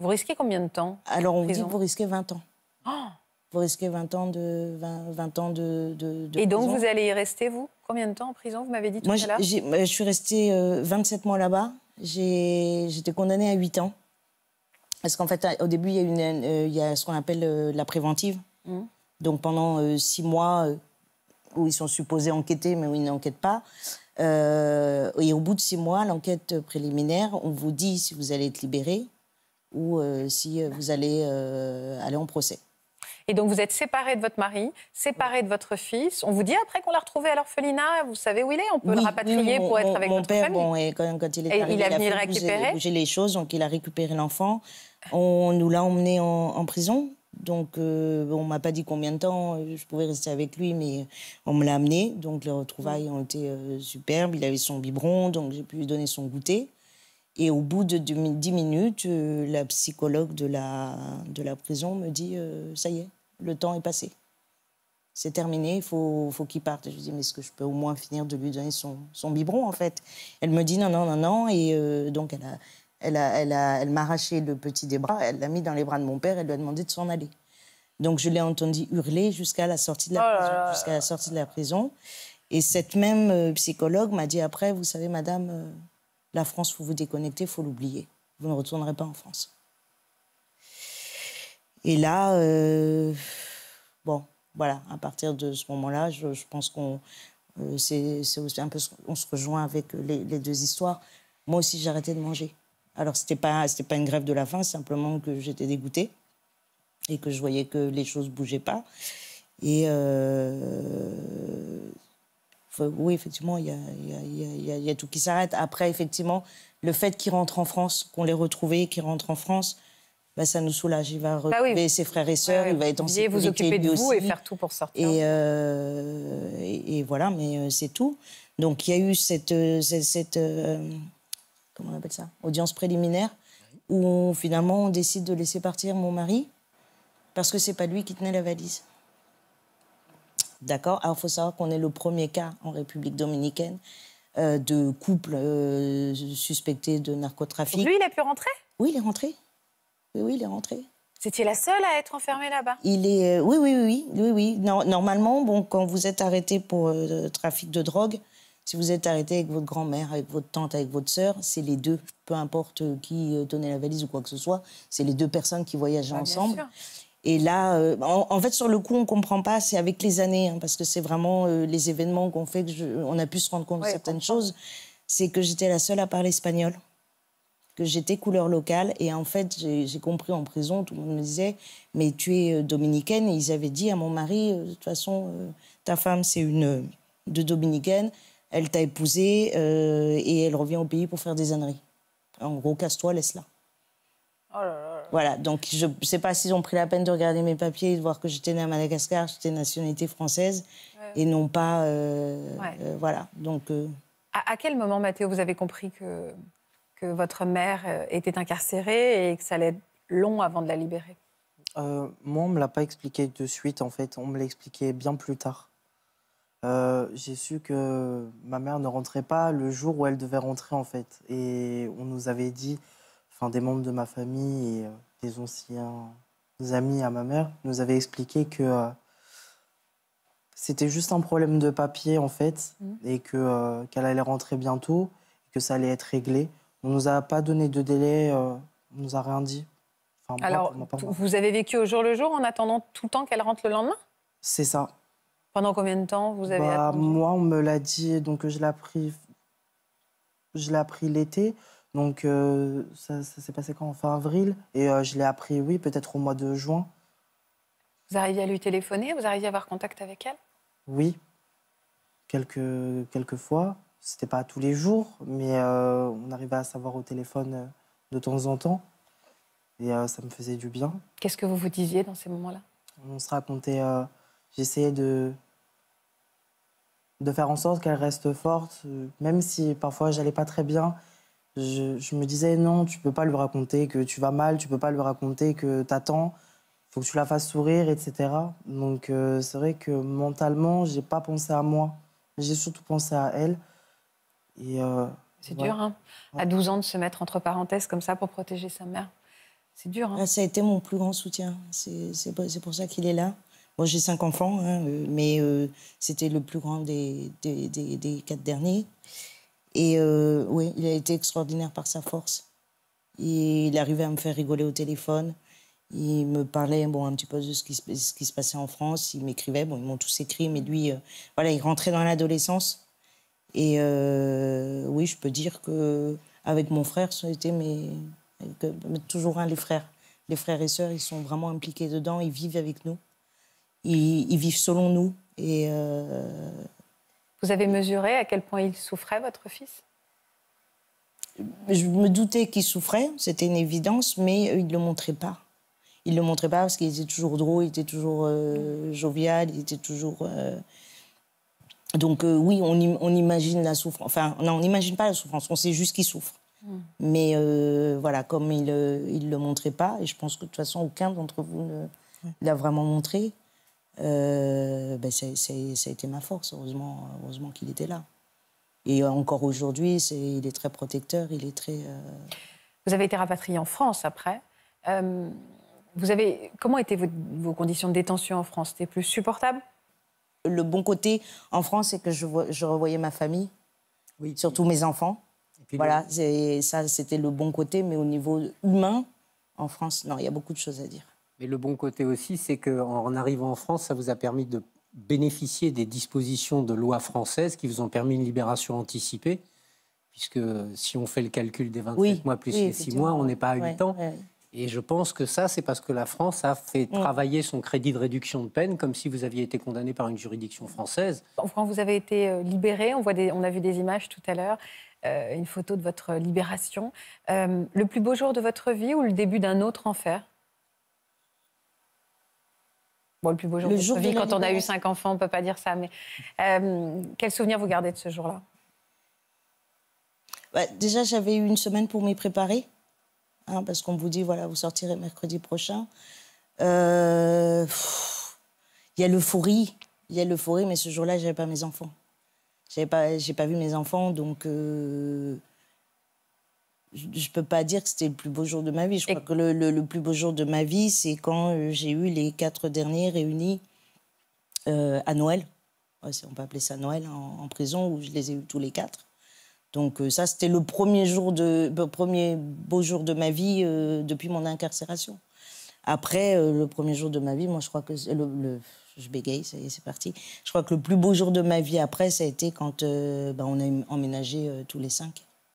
Vous risquez combien de temps Alors, on vous dit que vous risquez 20 ans. Oh vous risquez 20 ans de, 20, 20 ans de, de, Et donc, vous allez y rester, vous Combien de temps en prison Vous m'avez dit tout à l'heure bah, je suis restée 27 euh, mois là-bas. J'étais condamnée à 8 ans. Parce qu'en fait, au début, il y a, une, euh, il y a ce qu'on appelle euh, la préventive. Hum. Donc, pendant 6 mois, où ils sont supposés enquêter, mais où ils n'enquêtent pas. et au bout de 6 mois, l'enquête préliminaire, on vous dit si vous allez être libéré ou euh, si euh, vous allez euh, aller en procès. Et donc vous êtes séparé de votre mari, séparé de votre fils. On vous dit après qu'on l'a retrouvé à l'orphelinat, vous savez où il est, on peut le rapatrier pour être avec mon père, Bon, et quand, il est et arrivé, il a, venu les choses, donc il a récupéré l'enfant. On nous l'a emmené en, prison. Donc on m'a pas dit combien de temps je pouvais rester avec lui, mais on me l'a amené. Donc les retrouvailles ont été superbes. Il avait son biberon, donc j'ai pu lui donner son goûter. Et au bout de 10 minutes, euh, la psychologue de la, de la prison me dit euh, Ça y est, le temps est passé. C'est terminé, il faut, qu'il parte. Je lui dis Mais est-ce que je peux au moins finir de lui donner son, son biberon, en fait Elle me dit Non, non, non, non. Et euh, donc, elle m'a elle a, elle a, elle arraché le petit des bras, elle l'a mis dans les bras de mon père, elle lui a demandé de s'en aller. Donc, je l'ai entendu hurler jusqu'à la sortie de la oh Jusqu'à la sortie de la prison. Et cette même psychologue m'a dit après, vous savez, madame, la France, faut vous déconnecter, faut l'oublier. Vous ne retournerez pas en France. Et là, euh, bon, voilà, à partir de ce moment-là, je, pense qu'on euh, c'est, c'est un peu se rejoint avec les, deux histoires. Moi aussi, j'ai arrêté de manger. Alors c'était pas c'était pas une grève de la faim, simplement que j'étais dégoûtée et que je voyais que les choses bougeaient pas. Et euh, euh, oui, effectivement, il y a, tout qui s'arrête. Après, effectivement, le fait qu'il rentre en France, qu'on les retrouvé, qu'ils rentre en France, bah, ça nous soulage. Il va bah retrouver ses frères et sœurs, il va être en sécurité. Vous occuper de vous et faire tout pour sortir. Et, euh, voilà, mais euh, c'est tout. Donc il y a eu cette, ça, audience préliminaire, où finalement on décide de laisser partir mon mari parce que c'est pas lui qui tenait la valise. D'accord Alors, ah, il faut savoir qu'on est le premier cas en République dominicaine euh, de couple euh, suspecté de narcotrafic. lui, il a pu rentrer Oui, il est rentré. Oui, oui, il est rentré. C'était la seule à être enfermée là-bas Il est, euh, oui, oui, oui, oui, oui. normalement, bon, quand vous êtes arrêté pour trafic de drogue, si vous êtes arrêté avec votre grand-mère, avec votre tante, avec votre sœur, c'est les deux, peu importe qui donnait la valise ou quoi que ce soit, c'est les deux personnes qui voyageaient bah, ensemble. Et là, euh, en, fait, sur le coup, on ne comprend pas, c'est avec les années, hein, parce que c'est vraiment euh, les événements qu'on fait que on a pu se rendre compte de certaines choses. C'est que j'étais la seule à parler espagnol, que j'étais couleur locale. Et en fait, j'ai compris en prison, tout le monde me disait, mais tu es euh, dominicaine. Et ils avaient dit à mon mari, de toute façon, ta femme, c'est une de dominicaine, elle t'a épousée et elle revient au pays pour faire des âneries. En gros, casse-toi, laisse-la. Voilà, donc je ne sais pas s'ils ont pris la peine de regarder mes papiers, et de voir que j'étais née à Madagascar, j'étais nationalité française, et non pas... Euh, euh, voilà, donc... Euh. À, quel moment, Mathéo, vous avez compris que, que votre mère était incarcérée et que ça allait être long avant de la libérer Moi, on ne me l'a pas expliqué de suite, en fait. On me l'a expliqué bien plus tard. J'ai su que ma mère ne rentrait pas le jour où elle devait rentrer, en fait. Et on nous avait dit des membres de ma famille et euh, des anciens amis à ma mère nous avaient expliqué que euh, c'était juste un problème de papier en fait mmh. et que euh, qu'elle allait rentrer bientôt et que ça allait être réglé. On nous a pas donné de délai, on nous a rien dit. Alors, vous avez vécu au jour le jour en attendant tout le temps qu'elle rentre le lendemain C'est ça. Pendant combien de temps vous avez bah, Moi, on me l'a dit, donc je l'ai pris je l'ai pris l'été. Donc euh, ça, s'est passé quand Fin avril. Et euh, je l'ai appris, oui, peut-être au mois de juin. Vous arrivez à lui téléphoner Vous arriviez à avoir contact avec elle Oui, quelques, quelques fois. n'était pas tous les jours, mais euh, on arrivait à savoir au téléphone de temps en temps. Et ça me faisait du bien. Qu'est-ce que vous vous disiez dans ces moments-là On se racontait. J'essayais de, de faire en sorte qu'elle reste forte, même si parfois j'allais pas très bien je, me disais non, tu peux pas lui raconter que tu vas mal, tu peux pas lui raconter que il faut que tu la fasses sourire, etc. Donc euh, c'est vrai que mentalement, j'ai pas pensé à moi, j'ai surtout pensé à elle. Et euh, c'est dur, hein, à 12 ans de se mettre entre parenthèses comme ça pour protéger sa mère. C'est dur. Hein. Ah, ça a été mon plus grand soutien. C'est pour ça qu'il est là. Moi, j'ai cinq enfants, hein, euh, mais c'était le plus grand des, des, des, des quatre derniers. Et euh, oui, il a été extraordinaire par sa force. il arrivait à me faire rigoler au téléphone. Il me parlait bon, un petit peu de ce qui, qui se passait en France. Il m'écrivait. Bon, ils m'ont tous écrit, mais lui, euh, voilà, il rentrait dans l'adolescence. Et euh, oui, je peux dire que avec mon frère, ça c'était mes, toujours un hein, les frères. Les frères et sœurs, ils sont vraiment impliqués dedans. Ils vivent avec nous. Ils, ils vivent selon nous. Et vous avez mesuré à quel point il souffrait, votre fils Je me doutais qu'il souffrait, c'était une évidence, mais il ne le montrait pas. Il ne le montrait pas parce qu'il était toujours drôle, il était toujours euh, jovial, il était toujours... Euh, donc euh, oui, on, imagine la souffrance. Enfin, non, on n'imagine pas la souffrance, on sait juste qu'il souffre. Hmm. Mais voilà, comme il ne le montrait pas, et je pense que de toute façon, aucun d'entre vous ne l'a vraiment montré, euh, ben, ça a été ma force. Heureusement, heureusement qu'il était là. Et encore aujourd'hui, il est très protecteur, il est très. Euh, vous avez été rapatrié en France après. Euh, vous avez comment étaient vos, conditions de détention en France C'était plus supportable Le bon côté en France, c'est que je, je, revoyais ma famille, oui. surtout mes enfants. voilà, ça c'était le bon côté, mais au niveau humain, en France, non, il y a beaucoup de choses à dire. Mais le bon côté aussi, c'est qu'en arrivant en France, ça vous a permis de bénéficier des dispositions de loi française qui vous ont permis une libération anticipée, puisque si on fait le calcul des 27 mois plus les 6 mois, on n'est pas à 8 ans. Et je pense que ça, c'est parce que la France a fait mm. travailler son crédit de réduction de peine comme si vous aviez été condamné par une juridiction française. Quand vous avez été euh, libéré, on, a vu des images tout à l'heure, euh, une photo de votre libération. Euh, le plus beau jour de votre vie ou le début d'un autre enfer Bon, le plus beau jour de jour vie, quand on a eu cinq enfants, on ne peut pas dire ça, mais euh, quel souvenir vous gardez de ce jour-là bah, Déjà, j'avais eu une semaine pour m'y préparer, hein, parce qu'on vous dit, voilà, vous sortirez mercredi prochain. Euh, il y a l'euphorie, il y a l'euphorie, mais ce jour-là, je n'avais pas mes enfants. Je n'ai pas, pas vu mes enfants, donc... Euh, je ne peux pas dire que c'était le plus beau jour de ma vie. Je crois que le, le, plus beau jour de ma vie, c'est quand euh, j'ai eu les quatre derniers réunis euh, à Noël. on peut appeler ça Noël en, prison, où je les ai eus tous les quatre. Donc euh, ça, c'était le premier, jour de, premier beau jour de ma vie depuis mon incarcération. Après, le premier jour de ma vie, moi, je crois que... Le, je bégaye, c'est parti. Je crois que le plus beau jour de ma vie après, ça a été quand bah, on a emménagé tous les cinq.